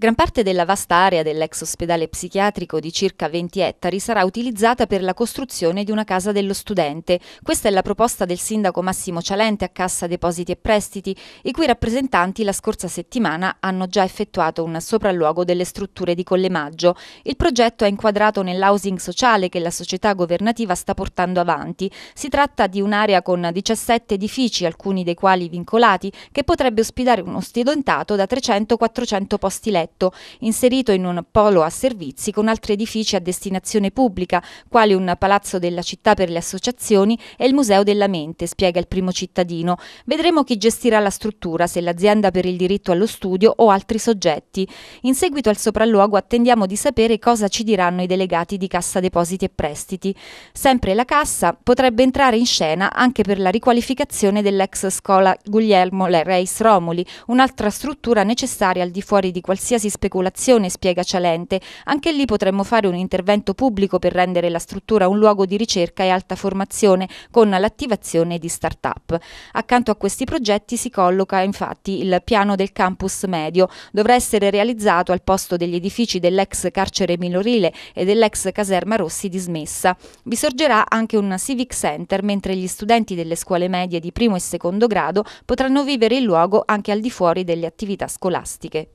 Gran parte della vasta area dell'ex ospedale psichiatrico di circa 20 ettari sarà utilizzata per la costruzione di una casa dello studente. Questa è la proposta del sindaco Massimo Cialente a Cassa Depositi e Prestiti, i cui rappresentanti la scorsa settimana hanno già effettuato un sopralluogo delle strutture di Collemaggio. Il progetto è inquadrato nell'housing sociale che la società governativa sta portando avanti. Si tratta di un'area con 17 edifici, alcuni dei quali vincolati, che potrebbe ospitare uno studentato da 300-400 posti letto progetto, inserito in un polo a servizi con altri edifici a destinazione pubblica, quali un palazzo della città per le associazioni e il Museo della Mente, spiega il primo cittadino. Vedremo chi gestirà la struttura, se l'azienda per il diritto allo studio o altri soggetti. In seguito al sopralluogo attendiamo di sapere cosa ci diranno i delegati di Cassa Depositi e Prestiti. Sempre la Cassa potrebbe entrare in scena anche per la riqualificazione dell'ex scuola Guglielmo Reis Romoli, un'altra struttura necessaria al di fuori di qualsiasi qualsiasi speculazione, spiega Cialente. Anche lì potremmo fare un intervento pubblico per rendere la struttura un luogo di ricerca e alta formazione, con l'attivazione di start-up. Accanto a questi progetti si colloca infatti il piano del campus medio. Dovrà essere realizzato al posto degli edifici dell'ex carcere minorile e dell'ex caserma Rossi dismessa. Vi sorgerà anche un civic center, mentre gli studenti delle scuole medie di primo e secondo grado potranno vivere il luogo anche al di fuori delle attività scolastiche.